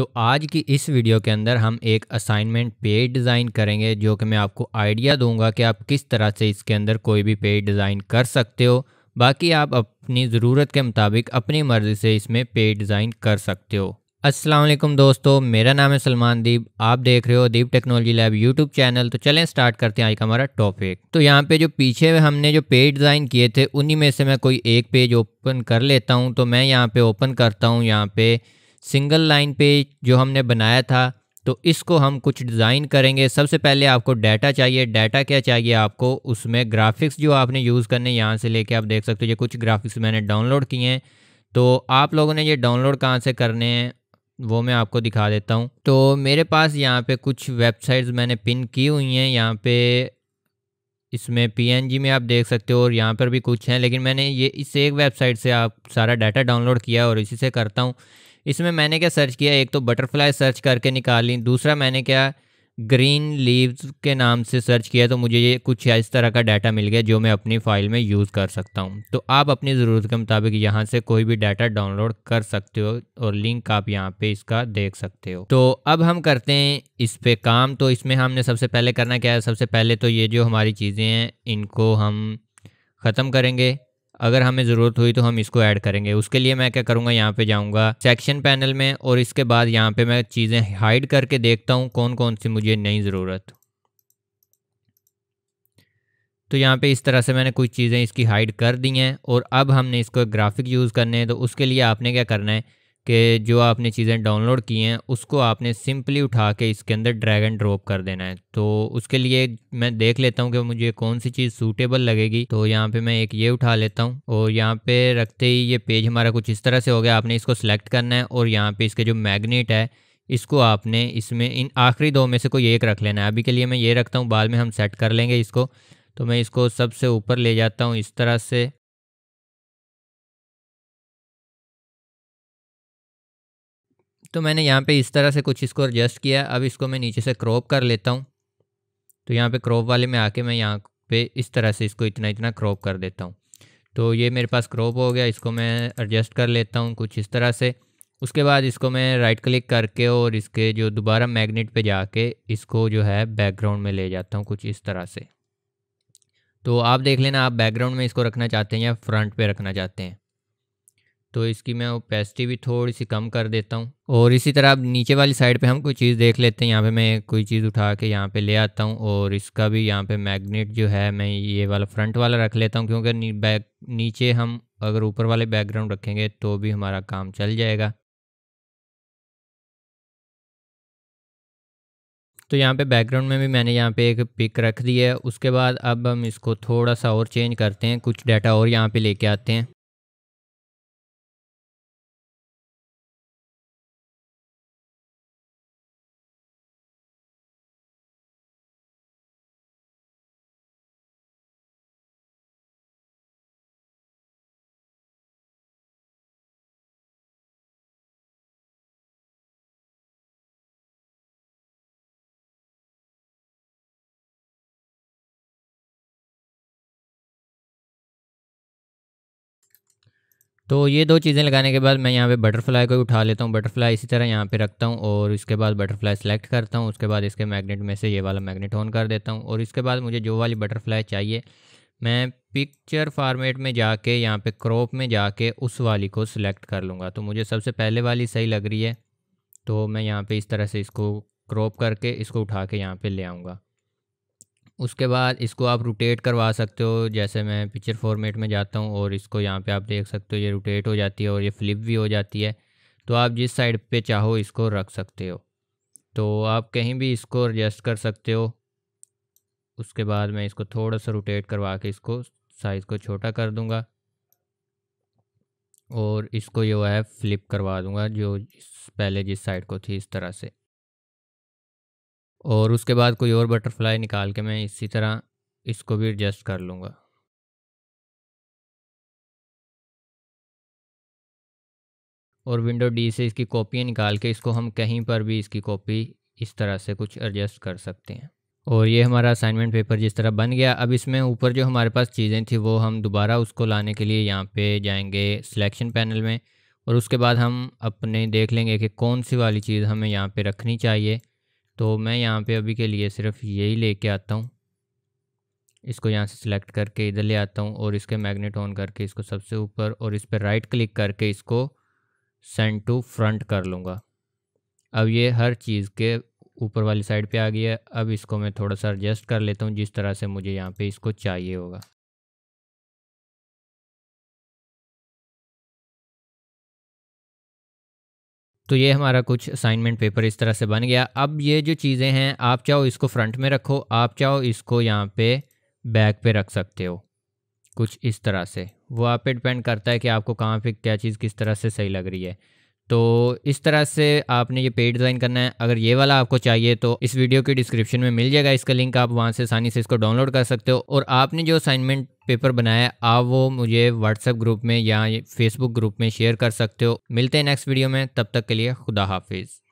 तो आज की इस वीडियो के अंदर हम एक असाइनमेंट पेज डिज़ाइन करेंगे जो कि मैं आपको आइडिया दूंगा कि आप किस तरह से इसके अंदर कोई भी पेज डिज़ाइन कर सकते हो बाकी आप अपनी ज़रूरत के मुताबिक अपनी मर्ज़ी से इसमें पेज डिज़ाइन कर सकते हो अस्सलाम वालेकुम दोस्तों मेरा नाम है सलमान दीप आप देख रहे हो Deep technology lab YouTube channel तो चलें स्टार्ट करते हैं आज का हमारा टॉपिक तो यहाँ पे जो पीछे हमने जो पेज डिज़ाइन किए थे उन्हीं में से मैं कोई एक पेज ओपन कर लेता हूँ तो मैं यहाँ पे ओपन करता हूँ यहाँ पे सिंगल लाइन पे जो हमने बनाया था तो इसको हम कुछ डिज़ाइन करेंगे सबसे पहले आपको डाटा चाहिए डाटा क्या चाहिए आपको उसमें ग्राफिक्स जो आपने यूज़ करने यहाँ से लेके आप देख सकते हो ये कुछ ग्राफिक्स मैंने डाउनलोड किए हैं तो आप लोगों ने ये डाउनलोड कहाँ से करने हैं वो मैं आपको दिखा देता हूँ तो मेरे पास यहाँ पे कुछ वेबसाइट्स मैंने पिन की हुई हैं यहाँ पे इसमें पीएनजी में आप देख सकते हो और यहाँ पर भी कुछ हैं लेकिन मैंने ये इस एक वेबसाइट से आप सारा डाटा डाउनलोड किया और इसी से करता हूँ इसमें मैंने क्या सर्च किया एक तो बटरफ्लाई सर्च करके निकाली दूसरा मैंने क्या ग्रीन लीव्स के नाम से सर्च किया तो मुझे ये कुछ इस तरह का डाटा मिल गया जो मैं अपनी फ़ाइल में यूज़ कर सकता हूँ तो आप अपनी ज़रूरत के मुताबिक यहाँ से कोई भी डाटा डाउनलोड कर सकते हो और लिंक आप यहाँ पे इसका देख सकते हो तो अब हम करते हैं इस पर काम तो इसमें हमने सबसे पहले करना क्या है सबसे पहले तो ये जो हमारी चीज़ें हैं इनको हम ख़त्म करेंगे अगर हमें ज़रूरत हुई तो हम इसको ऐड करेंगे उसके लिए मैं क्या करूँगा यहाँ पे जाऊँगा सेक्शन पैनल में और इसके बाद यहाँ पे मैं चीज़ें हाइड करके देखता हूँ कौन कौन सी मुझे नहीं ज़रूरत तो यहाँ पे इस तरह से मैंने कुछ चीज़ें इसकी हाइड कर दी हैं और अब हमने इसको ग्राफिक यूज़ करने हैं तो उसके लिए आपने क्या करना है कि जो आपने चीज़ें डाउनलोड की हैं उसको आपने सिंपली उठा के इसके अंदर ड्रैग एंड ड्रॉप कर देना है तो उसके लिए मैं देख लेता हूँ कि मुझे कौन सी चीज़ सूटेबल लगेगी तो यहाँ पे मैं एक ये उठा लेता हूँ और यहाँ पे रखते ही ये पेज हमारा कुछ इस तरह से हो गया आपने इसको सेलेक्ट करना है और यहाँ पर इसके जो मैगनेट है इसको आपने इसमें इन आखिरी दो में से कोई एक रख लेना है अभी के लिए मैं ये रखता हूँ बाद में हम सेट कर लेंगे इसको तो मैं इसको सबसे ऊपर ले जाता हूँ इस तरह से तो मैंने यहाँ पे इस तरह से कुछ इसको एडजस्ट किया अब इसको मैं नीचे से क्रॉप कर लेता हूँ तो यहाँ पे क्रॉप वाले में आके मैं यहाँ पे इस तरह से इसको इतना इतना क्रॉप कर देता हूँ तो ये मेरे पास क्रॉप हो गया इसको मैं एडजस्ट कर लेता हूँ कुछ इस तरह से उसके बाद इसको मैं राइट क्लिक करके और इसके जो दोबारा मैगनेट पर जाके इसको जो है बैकग्राउंड में ले जाता हूँ कुछ इस तरह से तो आप देख लेना आप बैकग्राउंड में इसको रखना चाहते हैं या फ्रंट पे रखना चाहते हैं तो इसकी मैं ओपेसिटी भी थोड़ी सी कम कर देता हूँ और इसी तरह अब नीचे वाली साइड पे हम कोई चीज़ देख लेते हैं यहाँ पे मैं कोई चीज़ उठा के यहाँ पे ले आता हूँ और इसका भी यहाँ पे मैग्नेट जो है मैं ये वाला फ्रंट वाला रख लेता हूँ क्योंकि बैक नीचे हम अगर ऊपर वाले बैकग्राउंड रखेंगे तो भी हमारा काम चल जाएगा तो यहाँ पे बैकग्राउंड में भी मैंने यहाँ पे एक पिक रख दी है उसके बाद अब हम इसको थोड़ा सा और चेंज करते हैं कुछ डाटा और यहाँ पे लेके आते हैं तो ये दो चीज़ें लगाने के बाद मैं यहाँ पे बटरफ्लाई को उठा लेता हूँ बटरफ्लाई इसी तरह यहाँ पे रखता हूँ और इसके बाद बटरफ्लाई सेलेक्ट करता हूँ उसके बाद इसके मैग्नेट में से ये वाला मैग्नेट ऑन कर देता हूँ और इसके बाद मुझे जो वाली बटरफ्लाई चाहिए मैं पिक्चर फार्मेट में जाके यहाँ पे क्रॉप में जाके उस वाली को सिलेक्ट कर लूँगा तो मुझे सबसे पहले वाली सही लग रही है तो मैं यहाँ पर इस तरह से इसको क्रॉप करके इसको उठा के यहाँ पर ले आऊँगा उसके बाद इसको आप रोटेट करवा सकते हो जैसे मैं पिक्चर फॉर्मेट में जाता हूँ और इसको यहाँ पे आप देख सकते हो ये रोटेट हो जाती है और ये फ्लिप भी हो जाती है तो आप जिस साइड पे चाहो इसको रख सकते हो तो आप कहीं भी इसको एडजस्ट कर सकते हो उसके बाद मैं इसको थोड़ा सा रोटेट करवा के इसको साइज़ को छोटा कर दूँगा और इसको जो है फ्लिप करवा दूँगा जो पहले जिस साइड को थी इस तरह से और उसके बाद कोई और बटरफ्लाई निकाल के मैं इसी तरह इसको भी एडजस्ट कर लूँगा और विंडो डी से इसकी कॉपियाँ निकाल के इसको हम कहीं पर भी इसकी कॉपी इस तरह से कुछ एडजस्ट कर सकते हैं और ये हमारा असाइनमेंट पेपर जिस तरह बन गया अब इसमें ऊपर जो हमारे पास चीज़ें थी वो हम दोबारा उसको लाने के लिए यहाँ पे जाएंगे सिलेक्शन पैनल में और उसके बाद हम अपने देख लेंगे कि कौन सी वाली चीज़ हमें यहाँ पे रखनी चाहिए तो मैं यहाँ पे अभी के लिए सिर्फ यही लेके आता हूँ इसको यहाँ से सिलेक्ट करके इधर ले आता हूँ और इसके मैग्नेट ऑन करके इसको सबसे ऊपर और इस पर राइट क्लिक करके इसको सेंड टू फ्रंट कर लूँगा अब ये हर चीज़ के ऊपर वाली साइड पे आ गई है अब इसको मैं थोड़ा सा एडजस्ट कर लेता हूँ जिस तरह से मुझे यहाँ पे इसको चाहिए होगा तो ये हमारा कुछ असाइनमेंट पेपर इस तरह से बन गया अब ये जो चीज़ें हैं आप चाहो इसको फ्रंट में रखो आप चाहो इसको यहाँ पे बैक पे रख सकते हो कुछ इस तरह से वो आप पे डिपेंड करता है कि आपको कहाँ पे क्या चीज़ किस तरह से सही लग रही है तो इस तरह से आपने ये पेड डिज़ाइन करना है अगर ये वाला आपको चाहिए तो इस वीडियो के डिस्क्रिप्शन में मिल जाएगा इसका लिंक आप वहाँ से आसानी से इसको डाउनलोड कर सकते हो और आपने जो असाइनमेंट पेपर बनाया आप वो मुझे व्हाट्सएप ग्रुप में या फेसबुक ग्रुप में शेयर कर सकते हो मिलते हैं नेक्स्ट वीडियो में तब तक के लिए खुदा हाफिज़